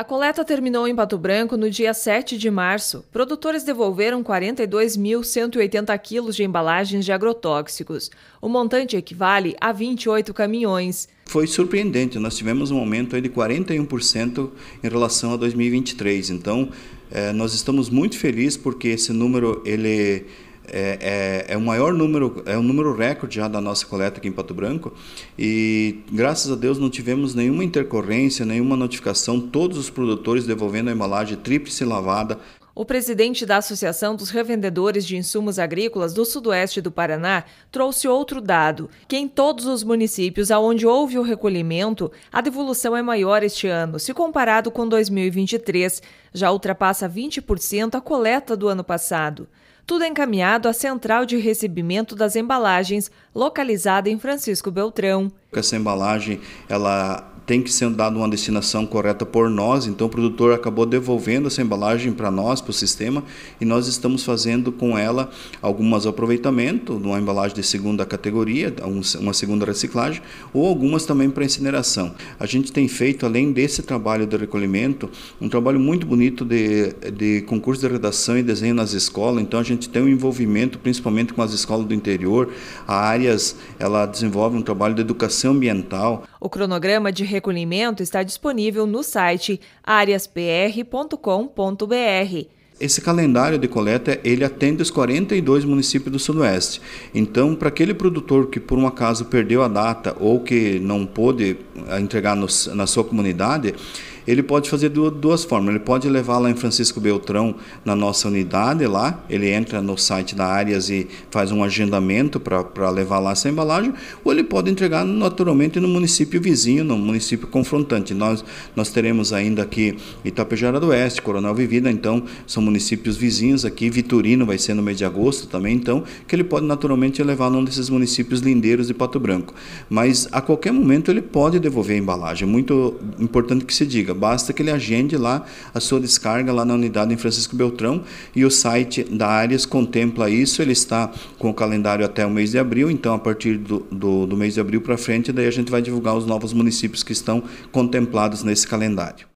A coleta terminou em Pato Branco no dia 7 de março. Produtores devolveram 42.180 quilos de embalagens de agrotóxicos. O montante equivale a 28 caminhões. Foi surpreendente, nós tivemos um aumento de 41% em relação a 2023. Então, eh, nós estamos muito felizes porque esse número ele é, é, é, o maior número, é o número recorde já da nossa coleta aqui em Pato Branco e graças a Deus não tivemos nenhuma intercorrência, nenhuma notificação, todos os produtores devolvendo a embalagem tríplice lavada. O presidente da Associação dos Revendedores de Insumos Agrícolas do Sudoeste do Paraná trouxe outro dado: que em todos os municípios aonde houve o recolhimento, a devolução é maior este ano, se comparado com 2023, já ultrapassa 20% a coleta do ano passado. Tudo encaminhado à central de recebimento das embalagens, localizada em Francisco Beltrão. Essa embalagem ela tem que ser dado uma destinação correta por nós, então o produtor acabou devolvendo essa embalagem para nós, para o sistema, e nós estamos fazendo com ela algumas aproveitamento, uma embalagem de segunda categoria, uma segunda reciclagem, ou algumas também para incineração. A gente tem feito, além desse trabalho de recolhimento, um trabalho muito bonito de, de concurso de redação e desenho nas escolas, então a gente tem um envolvimento principalmente com as escolas do interior, a áreas, ela desenvolve um trabalho de educação ambiental. O cronograma de recolhimento está disponível no site areaspr.com.br esse calendário de coleta ele atende os 42 municípios do Sudoeste. Então, para aquele produtor que por um acaso perdeu a data ou que não pôde eh, entregar no, na sua comunidade, ele pode fazer duas formas. Ele pode levar lá em Francisco Beltrão, na nossa unidade lá, ele entra no site da Áreas e faz um agendamento para levar lá essa embalagem, ou ele pode entregar naturalmente no município vizinho, no município confrontante. Nós, nós teremos ainda aqui Itapejara do Oeste, Coronel Vivida, então são municípios vizinhos aqui, Vitorino vai ser no mês de agosto também, então, que ele pode naturalmente levar num desses municípios lindeiros de Pato Branco. Mas a qualquer momento ele pode devolver a embalagem, é muito importante que se diga, basta que ele agende lá a sua descarga lá na unidade em Francisco Beltrão e o site da Áreas contempla isso, ele está com o calendário até o mês de abril, então a partir do, do, do mês de abril para frente, daí a gente vai divulgar os novos municípios que estão contemplados nesse calendário.